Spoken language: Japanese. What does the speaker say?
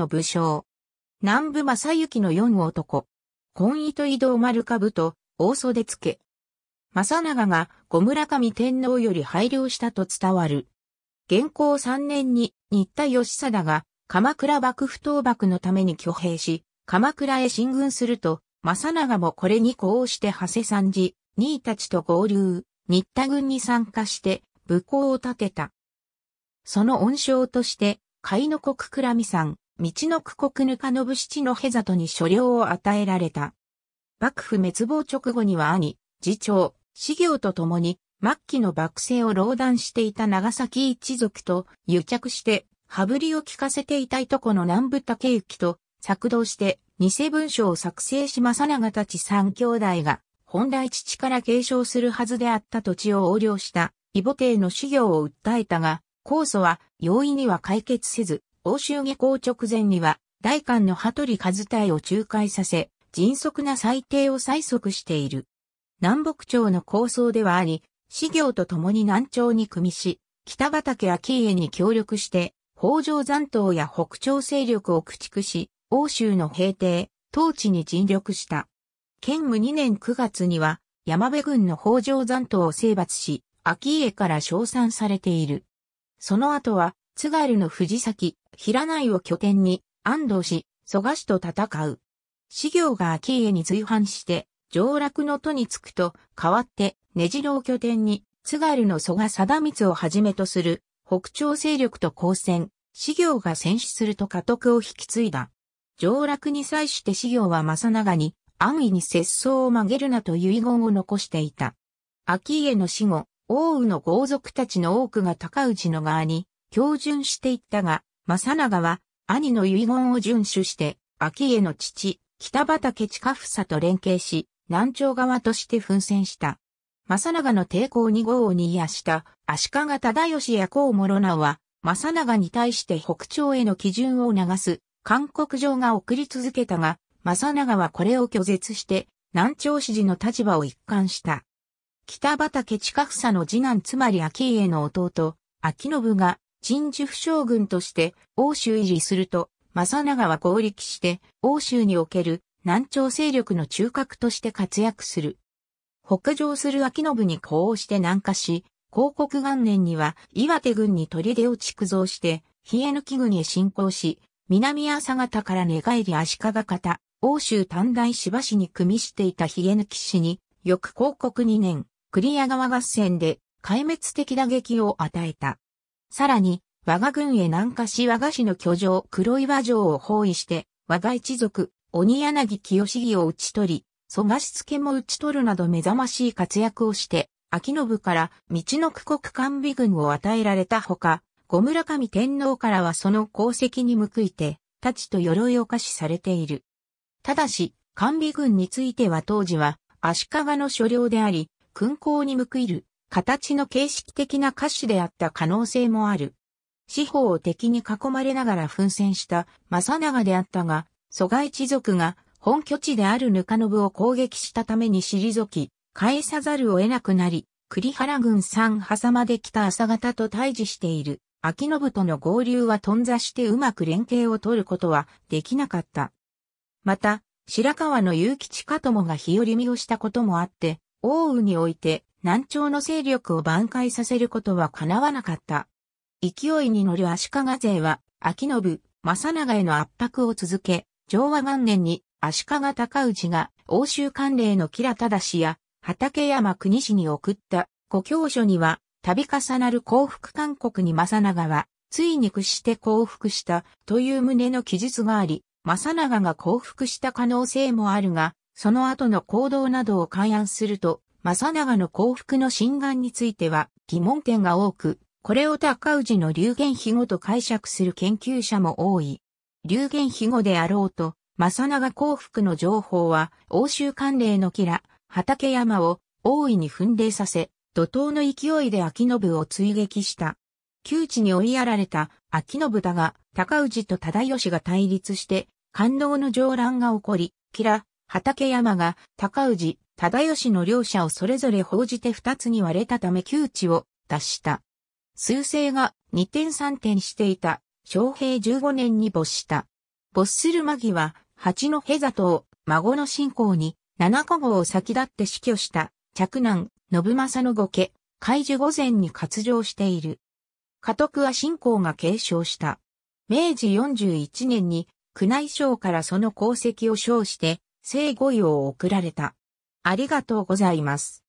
の武将。南部正幸の四男。姻と移動丸株と大袖付け。正長が小村上天皇より配慮したと伝わる。元寇3年に新田義貞が鎌倉幕府討幕のために挙兵し、鎌倉へ進軍すると、正長もこれに呼応して長谷三次、兄たちと合流、新田軍に参加して武功を立てた。その恩賞として、甲斐の国倉美山、道の区国ぬかのぶ七のざ里に所領を与えられた。幕府滅亡直後には兄、次長、死行と共に、末期の幕政を老断していた長崎一族と癒着して、羽振りを聞かせていたいとこの南部竹行と作動して偽文書を作成し正長たち三兄弟が本来父から継承するはずであった土地を横領した異母帝の修行を訴えたが、控訴は容易には解決せず、欧州下校直前には、大官の羽鳥和隊を仲介させ、迅速な裁定を催促している。南北朝の構想ではあり、市業と共に南朝に組みし、北畠秋家に協力して、北条残党や北朝勢力を駆逐し、欧州の平定、統治に尽力した。建武2年9月には、山部軍の北条残党を征伐し、秋家から称賛されている。その後は、津軽の藤崎、平内を拠点に、安藤氏、蘇我氏と戦う。資行が秋家に随伴して、上洛の都に着くと、代わって、根城を拠点に、津軽の蘇我貞光をはじめとする、北朝勢力と交戦、資行が戦死すると家督を引き継いだ。上洛に際して資行は正長に、安易に節操を曲げるなと遺言を残していた。秋家の死後、王羽の豪族たちの多くが高氏の側に教順していったが、正長は兄の遺言を遵守して、秋江の父、北畠近房と連携し、南朝側として奮戦した。正長の抵抗に号を煮やした足利忠義や高諸直は、正長に対して北朝への基準を流す、韓国状が送り続けたが、正長はこれを拒絶して、南朝支持の立場を一貫した。北畠近房の次男つまり秋江の弟、秋信が陳寿府将軍として欧州入りすると、正長は合力して、欧州における南朝勢力の中核として活躍する。北上する秋信に呼応して南下し、広告元年には岩手軍に砦を築造して、冷え抜き軍へ侵攻し、南朝方から寝返り足利方、欧州短大芝市に組みしていた冷え抜き氏に、翌広告2年、栗屋川合戦で壊滅的打撃を与えた。さらに、我が軍へ南下し我が市の居城黒岩城を包囲して、我が一族、鬼柳清重を討ち取り、蘇我しつけも討ち取るなど目覚ましい活躍をして、秋信から道の区国官備軍を与えられたほか、五村上天皇からはその功績に報いて、太刀と鎧を貸しされている。ただし、官備軍については当時は足利の所領であり、勲功に報いる形の形式的な歌手であった可能性もある。四方を敵に囲まれながら奮戦した正長であったが、蘇我一族が本拠地であるぬかのぶを攻撃したために退き、返さざるを得なくなり、栗原軍三挟までた朝方と対峙している、秋信との合流は頓挫してうまく連携を取ることはできなかった。また、白川の結城近友が日和見をしたこともあって、大雨において南朝の勢力を挽回させることは叶わなかった。勢いに乗る足利勢は、秋信、正長への圧迫を続け、昭和元年に足利高氏が欧州官令の吉良忠や畠山国氏に送った故郷書には、度重なる降伏勧告に正長は、ついに屈して降伏したという旨の記述があり、正長が降伏した可能性もあるが、その後の行動などを勘案すると、正長の幸福の心願については疑問点が多く、これを高氏の流言飛語と解釈する研究者も多い。流言飛語であろうと、正長幸福の情報は、欧州関連のキラ、畠山を大いに奮励させ、怒涛の勢いで秋信を追撃した。窮地に追いやられた秋信だが、高氏と忠義が対立して、感動の上乱が起こり、キラ、畠山が高氏、忠義の両者をそれぞれ報じて二つに割れたため窮地を脱した。数勢が二点三点していた、昌平十五年に没した。没する間際、八戸里を孫の信仰に七個号を先立って死去した、嫡男、信正の御家、海樹御前に活上している。家督は信仰が継承した。明治四十一年に宮内省からその功績を称して、聖御位を贈られた。ありがとうございます。